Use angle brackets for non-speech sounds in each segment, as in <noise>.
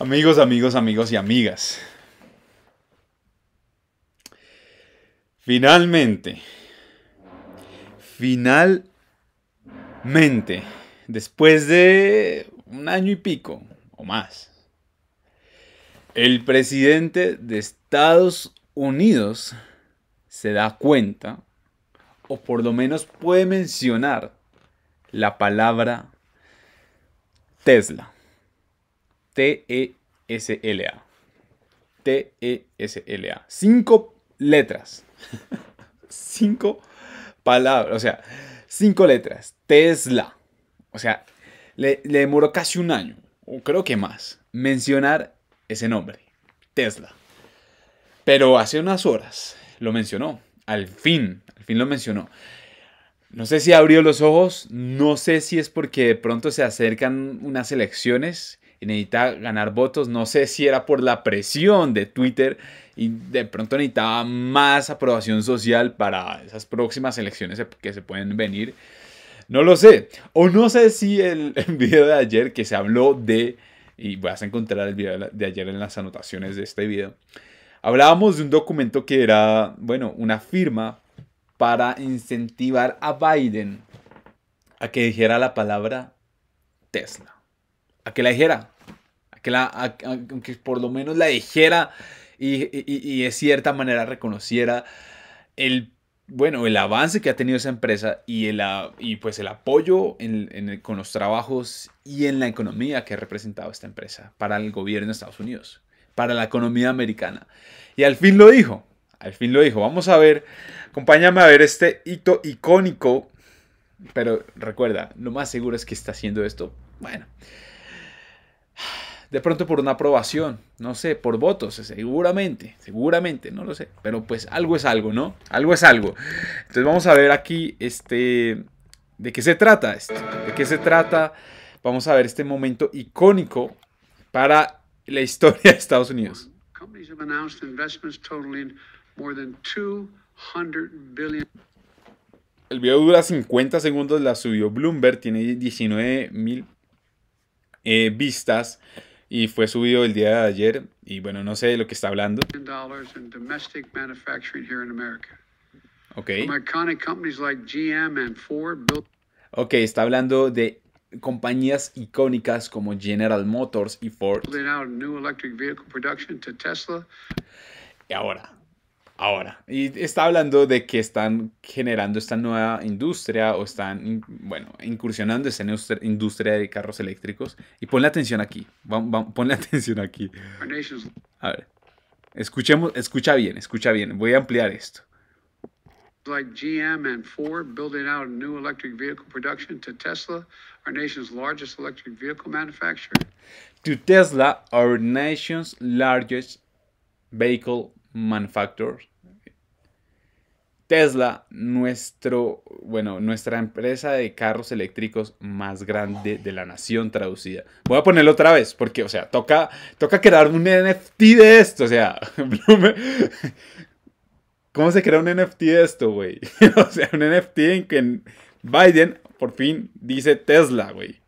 Amigos, amigos, amigos y amigas. Finalmente, finalmente, después de un año y pico o más, el presidente de Estados Unidos se da cuenta, o por lo menos puede mencionar, la palabra Tesla. T-E-S-L-A. T-E-S-L-A. Cinco letras. <laughs> cinco palabras. O sea, cinco letras. Tesla. O sea, le, le demoró casi un año, o creo que más, mencionar ese nombre. Tesla. Pero hace unas horas lo mencionó. Al fin, al fin lo mencionó. No sé si abrió los ojos, no sé si es porque de pronto se acercan unas elecciones necesita ganar votos. No sé si era por la presión de Twitter y de pronto necesitaba más aprobación social para esas próximas elecciones que se pueden venir. No lo sé. O no sé si el, <laughs> el video de ayer que se habló de... Y vas a encontrar el video de ayer en las anotaciones de este video. Hablábamos de un documento que era, bueno, una firma para incentivar a Biden a que dijera la palabra Tesla a que la dijera, a que, por lo menos la dijera y, de cierta manera reconociera el, bueno, el avance que ha tenido esa empresa y, el, y pues el apoyo con los trabajos y en la economía que ha representado esta empresa para el gobierno de Estados Unidos, para la economía americana. Y al fin lo dijo, al fin lo dijo. Vamos a ver, acompáñame a ver este hito icónico. Pero recuerda, lo más seguro es que está haciendo esto. Bueno, de pronto por una aprobación, no sé, por votos, seguramente, seguramente, no lo sé, pero pues algo es algo, ¿no? Algo es algo. Entonces vamos a ver aquí este de qué se trata esto, de qué se trata. Vamos a ver este momento icónico para la historia de Estados Unidos. El video dura 50 segundos, la subió Bloomberg, tiene 19 mil eh, vistas y fue subido el día de ayer y bueno, no sé de lo que está hablando. Ok. Ok, está hablando de compañías icónicas como General Motors y Ford. Y ahora, Ahora, y está hablando de que están generando esta nueva industria o están, bueno, incursionando esta industria de carros eléctricos. Y ponle atención aquí, ponle <laughs> atención aquí. A ver, escuchemos, escucha bien, escucha bien, voy a ampliar esto. Like GM and Ford building out a new electric vehicle production to Tesla, our nation's largest electric vehicle manufacturer. To Tesla, our nation's largest vehicle Manufacturers. Tesla, nuestro, bueno, nuestra empresa de carros eléctricos más grande de la nación traducida. Voy a ponerlo otra vez, porque, o sea, toca, toca crear un NFT de esto, o sea, <laughs> ¿cómo se crea un NFT de esto, güey? <laughs> o sea, un NFT en que Biden por fin dice Tesla, güey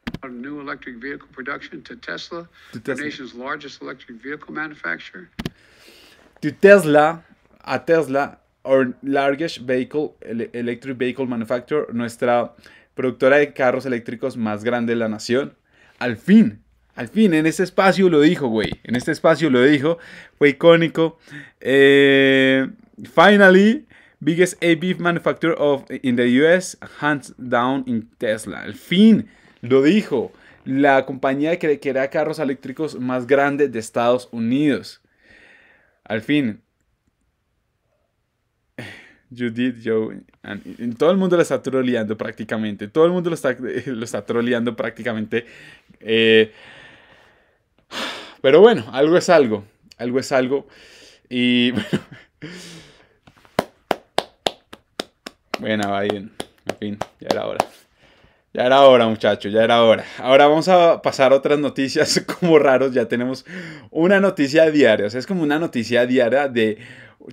to Tesla, a Tesla, our largest vehicle, electric vehicle manufacturer, nuestra productora de carros eléctricos más grande de la nación. Al fin, al fin, en este espacio lo dijo, güey. En este espacio lo dijo, fue icónico. Eh, finally, biggest EV manufacturer of, in the US, hands down in Tesla. Al fin, lo dijo. La compañía que crea carros eléctricos más grande de Estados Unidos. Al fin. Judith, Joe, todo el mundo lo está troleando prácticamente. Todo el mundo lo está, <laughs> lo está troleando prácticamente. Eh, pero bueno, algo es algo. Algo es algo. Y <laughs> bueno. Bueno, va bien. En fin, ya era hora. Ya era hora, muchachos, ya era hora. Ahora vamos a pasar a otras noticias <laughs> como raros. Ya tenemos una noticia diaria. O sea, es como una noticia diaria de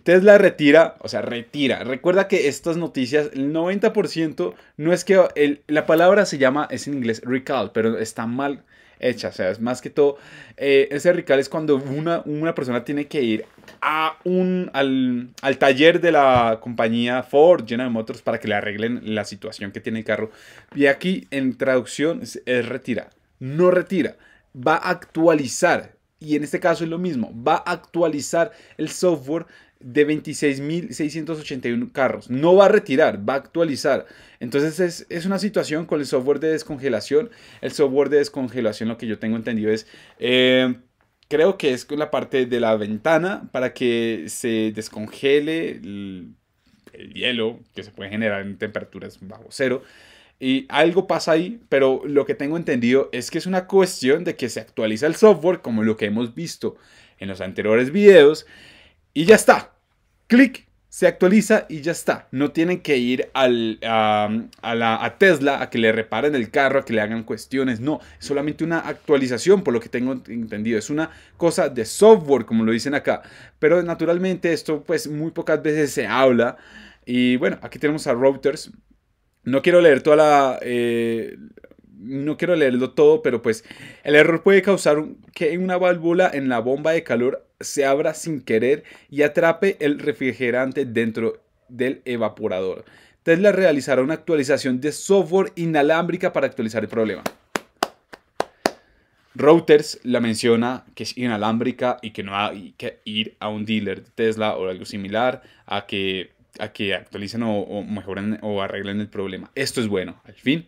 Tesla retira, o sea, retira. Recuerda que estas noticias, el 90% no es que la palabra se llama, es en inglés recall, pero está mal hecha. O sea, es más que todo, eh, ese recall es cuando una, persona tiene que ir a un, al, taller de la compañía Ford, General Motors, para que le arreglen la situación que tiene el carro. Y aquí en traducción es retira, no retira, va a actualizar. Y en este caso es lo mismo, va a actualizar el software de 26.681 carros. No va a retirar, va a actualizar. Entonces es, una situación con el software de descongelación. El software de descongelación, lo que yo tengo entendido es... Eh, creo que es con la parte de la ventana para que se descongele el, el hielo que se puede generar en temperaturas bajo cero. Y algo pasa ahí, pero lo que tengo entendido es que es una cuestión de que se actualiza el software como lo que hemos visto en los anteriores videos y ya está. Clic, se actualiza y ya está. No tienen que ir a, Tesla a que le reparen el carro, a que le hagan cuestiones. No, solamente una actualización, por lo que tengo entendido. Es una cosa de software, como lo dicen acá. Pero naturalmente esto pues muy pocas veces se habla. Y bueno, aquí tenemos a routers. No quiero leer toda la... Eh, no quiero leerlo todo, pero pues el error puede causar que una válvula en la bomba de calor se abra sin querer y atrape el refrigerante dentro del evaporador. Tesla realizará una actualización de software inalámbrica para actualizar el problema. Reuters la menciona que es inalámbrica y que no hay que ir a un dealer de Tesla o algo similar a que, a que actualicen o, o mejoren o arreglen el problema. Esto es bueno, al fin.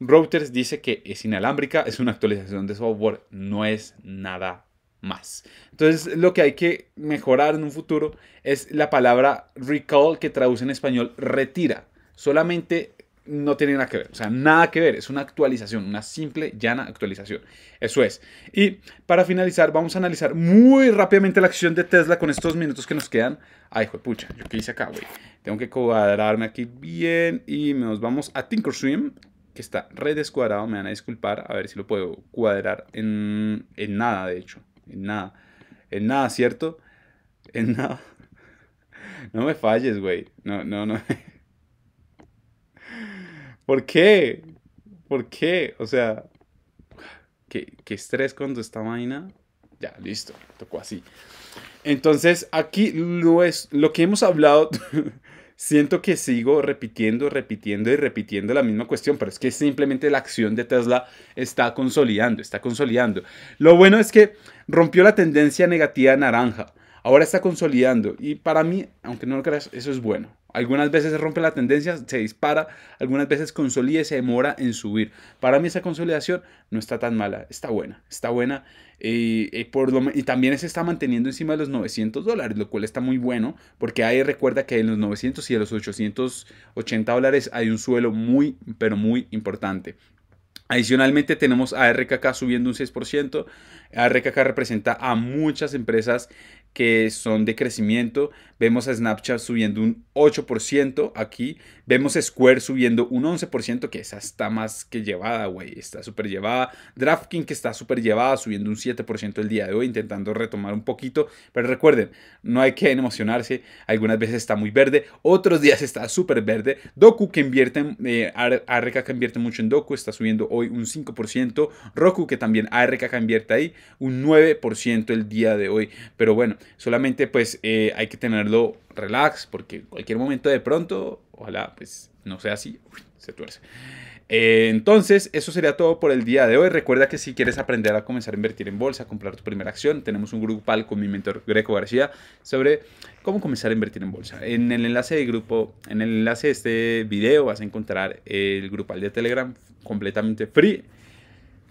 Reuters dice que es inalámbrica, es una actualización de software, no es nada más. Entonces, lo que hay que mejorar en un futuro es la palabra recall, que traduce en español retira. Solamente no tiene nada que ver, o sea, nada que ver, es una actualización, una simple, llana actualización. Eso es. Y para finalizar, vamos a analizar muy rápidamente la acción de Tesla con estos minutos que nos quedan. Ay, pucha, yo qué hice acá, güey. Tengo que cuadrarme aquí bien y nos vamos a Tinkerswim, que está redescuadrado. me van a disculpar, a ver si lo puedo cuadrar en, en nada, de hecho en nada. En nada, ¿cierto? En nada. <laughs> No me falles, güey. No, no, no. <laughs> ¿Por qué? ¿Por qué? O sea, qué, estrés cuando esta vaina. Ya, listo, tocó así. Entonces, aquí es, lo que hemos hablado <laughs> siento que sigo repitiendo, repitiendo y repitiendo la misma cuestión, pero es que simplemente la acción de Tesla está consolidando, está consolidando. Lo bueno es que rompió la tendencia negativa naranja. Ahora está consolidando y para mí, aunque no lo creas, eso es bueno. Algunas veces se rompe la tendencia, se dispara, algunas veces consolida y se demora en subir. Para mí esa consolidación no está tan mala, está buena, está buena. y también se está manteniendo encima de los 900 dólares, lo cual está muy bueno, porque ahí recuerda que en los 900 y en los 880 dólares hay un suelo muy, pero muy importante. Adicionalmente tenemos a subiendo un 6%. ARKK representa a muchas empresas que son de crecimiento. Vemos a Snapchat subiendo un 8% aquí. Vemos Square subiendo un 11%, que esa está más que llevada, güey. Está súper llevada. DraftKings, que está súper llevada, subiendo un 7% el día de hoy, intentando retomar un poquito. Pero recuerden, no hay que emocionarse. Algunas veces está muy verde, otros días está súper verde. Doku, que invierte, eh, ARK que invierte mucho en Doku, está subiendo hoy un 5%. Roku, que también ARK invierte ahí, un 9% el día de hoy. Pero bueno, Solamente pues eh, hay que tenerlo relax porque cualquier momento de pronto, ojalá pues no sea así, se tuerce. Eh, entonces, eso sería todo por el día de hoy. Recuerda que si quieres aprender a comenzar a invertir en bolsa, a comprar tu primera acción, tenemos un grupal con mi mentor Greco García sobre cómo comenzar a invertir en bolsa. En el enlace de grupo, en el enlace de este video vas a encontrar el grupal de Telegram completamente free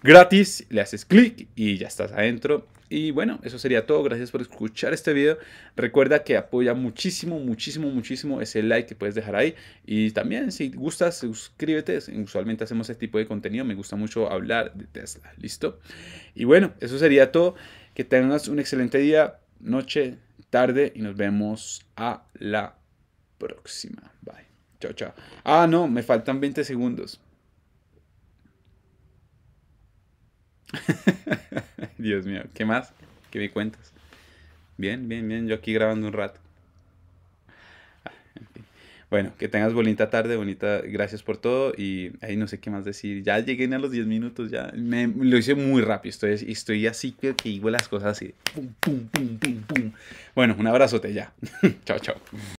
gratis, le haces clic y ya estás adentro. Y bueno, eso sería todo. Gracias por escuchar este video. Recuerda que apoya muchísimo, muchísimo, muchísimo ese like que puedes dejar ahí. Y también, si gustas, suscríbete. Usualmente hacemos este tipo de contenido. Me gusta mucho hablar de Tesla. ¿Listo? Y bueno, eso sería todo. Que tengas un excelente día, noche, tarde. Y nos vemos a la próxima. Bye. Chao, chao. Ah, no, me faltan 20 segundos. <laughs> Dios mío, ¿qué más? ¿Qué me cuentas? Bien, bien, bien, yo aquí grabando un rato. Ah, bueno, que tengas bonita tarde, bonita, gracias por todo y ahí no sé qué más decir. Ya llegué a los 10 minutos, ya lo hice muy rápido, estoy, estoy así que digo las cosas así. Bueno, un abrazote ya. <laughs> chao, chao.